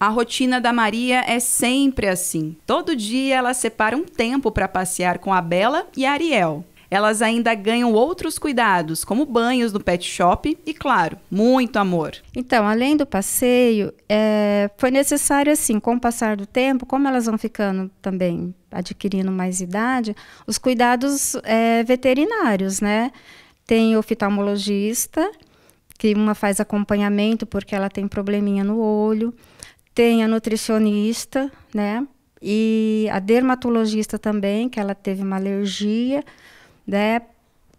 A rotina da Maria é sempre assim. Todo dia ela separa um tempo para passear com a Bela e a Ariel. Elas ainda ganham outros cuidados, como banhos no pet shop e, claro, muito amor. Então, além do passeio, é, foi necessário, assim, com o passar do tempo, como elas vão ficando também adquirindo mais idade, os cuidados é, veterinários, né? Tem oftalmologista, que uma faz acompanhamento porque ela tem probleminha no olho tem a nutricionista, né? E a dermatologista também, que ela teve uma alergia, né?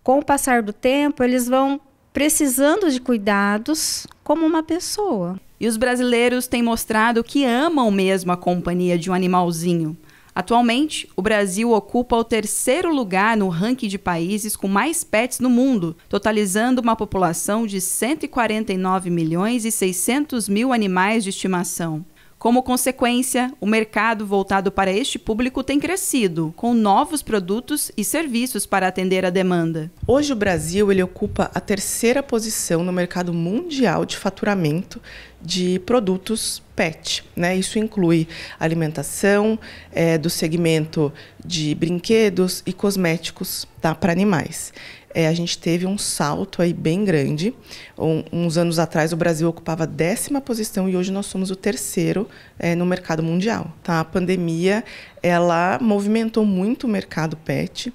Com o passar do tempo, eles vão precisando de cuidados como uma pessoa. E os brasileiros têm mostrado que amam mesmo a companhia de um animalzinho. Atualmente, o Brasil ocupa o terceiro lugar no ranking de países com mais pets no mundo, totalizando uma população de 149 milhões e 600 mil animais de estimação. Como consequência, o mercado voltado para este público tem crescido, com novos produtos e serviços para atender a demanda. Hoje o Brasil ele ocupa a terceira posição no mercado mundial de faturamento de produtos pet. Né? Isso inclui alimentação é, do segmento de brinquedos e cosméticos tá, para animais é, a gente teve um salto aí bem grande. Um, uns anos atrás, o Brasil ocupava a décima posição e hoje nós somos o terceiro é, no mercado mundial. Tá? A pandemia ela movimentou muito o mercado pet,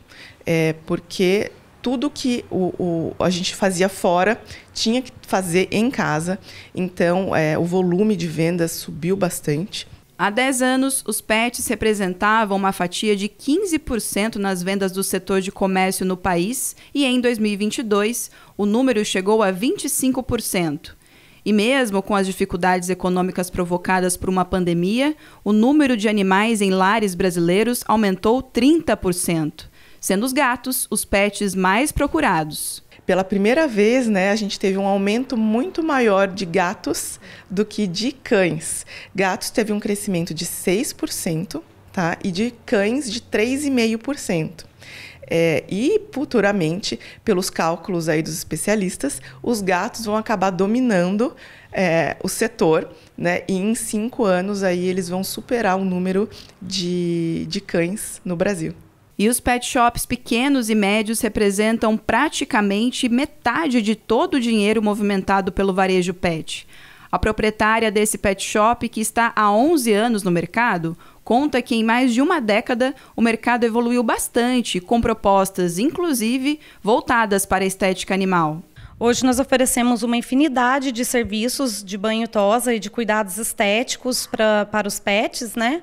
é, porque tudo que o, o, a gente fazia fora tinha que fazer em casa. Então, é, o volume de vendas subiu bastante. Há 10 anos, os PETs representavam uma fatia de 15% nas vendas do setor de comércio no país e em 2022 o número chegou a 25%. E mesmo com as dificuldades econômicas provocadas por uma pandemia, o número de animais em lares brasileiros aumentou 30%, sendo os gatos os pets mais procurados. Pela primeira vez, né, a gente teve um aumento muito maior de gatos do que de cães. Gatos teve um crescimento de 6%, tá? E de cães de 3,5%. É, e futuramente, pelos cálculos aí dos especialistas, os gatos vão acabar dominando é, o setor, né? E em cinco anos aí eles vão superar o número de, de cães no Brasil. E os pet shops pequenos e médios representam praticamente metade de todo o dinheiro movimentado pelo varejo pet. A proprietária desse pet shop, que está há 11 anos no mercado, conta que em mais de uma década o mercado evoluiu bastante, com propostas, inclusive, voltadas para a estética animal. Hoje nós oferecemos uma infinidade de serviços de banho tosa e de cuidados estéticos pra, para os pets, né?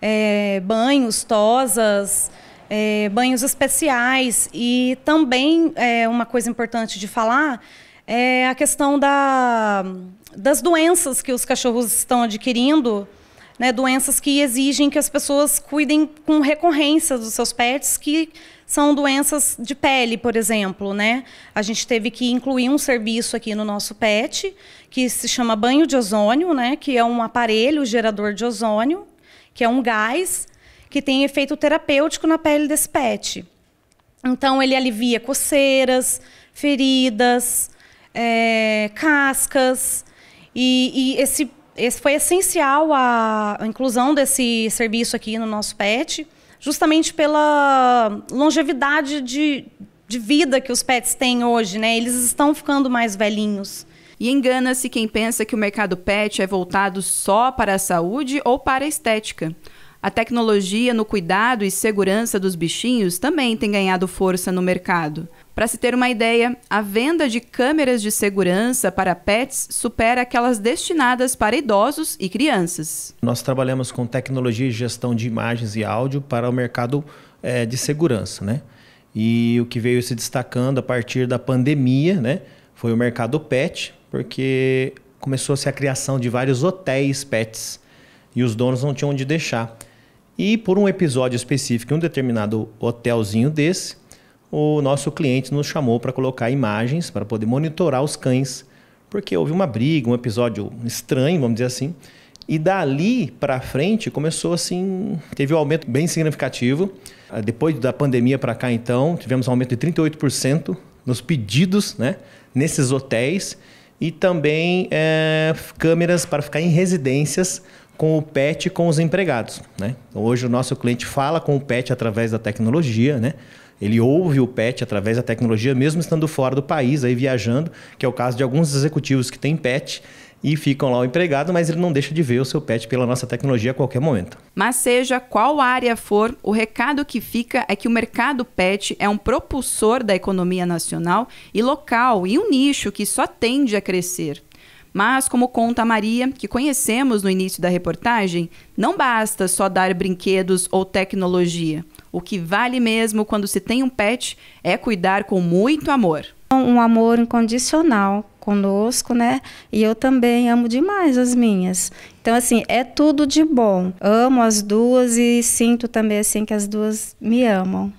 É, banhos, tosas, é, banhos especiais e também é, uma coisa importante de falar é a questão da, das doenças que os cachorros estão adquirindo, né, doenças que exigem que as pessoas cuidem com recorrência dos seus pets, que são doenças de pele, por exemplo. Né? A gente teve que incluir um serviço aqui no nosso pet, que se chama banho de ozônio, né, que é um aparelho gerador de ozônio, que é um gás que tem efeito terapêutico na pele desse pet. Então, ele alivia coceiras, feridas, é, cascas. E, e esse, esse, foi essencial a, a inclusão desse serviço aqui no nosso pet, justamente pela longevidade de, de vida que os pets têm hoje, né? Eles estão ficando mais velhinhos. E engana-se quem pensa que o mercado pet é voltado só para a saúde ou para a estética. A tecnologia no cuidado e segurança dos bichinhos também tem ganhado força no mercado. Para se ter uma ideia, a venda de câmeras de segurança para pets supera aquelas destinadas para idosos e crianças. Nós trabalhamos com tecnologia de gestão de imagens e áudio para o mercado é, de segurança, né? E o que veio se destacando a partir da pandemia, né? Foi o mercado pet, porque começou-se a criação de vários hotéis pets e os donos não tinham onde deixar. E por um episódio específico em um determinado hotelzinho desse, o nosso cliente nos chamou para colocar imagens para poder monitorar os cães, porque houve uma briga, um episódio estranho, vamos dizer assim. E dali para frente começou assim, teve um aumento bem significativo. Ah, depois da pandemia para cá então, tivemos um aumento de 38% nos pedidos, né, nesses hotéis e também é, câmeras para ficar em residências com o pet com os empregados. Né? Então, hoje o nosso cliente fala com o pet através da tecnologia, né? ele ouve o pet através da tecnologia, mesmo estando fora do país, aí viajando, que é o caso de alguns executivos que têm pet e ficam lá o empregado, mas ele não deixa de ver o seu pet pela nossa tecnologia a qualquer momento. Mas seja qual área for, o recado que fica é que o mercado pet é um propulsor da economia nacional e local e um nicho que só tende a crescer. Mas, como conta a Maria, que conhecemos no início da reportagem, não basta só dar brinquedos ou tecnologia. O que vale mesmo quando se tem um pet é cuidar com muito amor. Um amor incondicional conosco, né? E eu também amo demais as minhas. Então, assim, é tudo de bom. Amo as duas e sinto também, assim, que as duas me amam.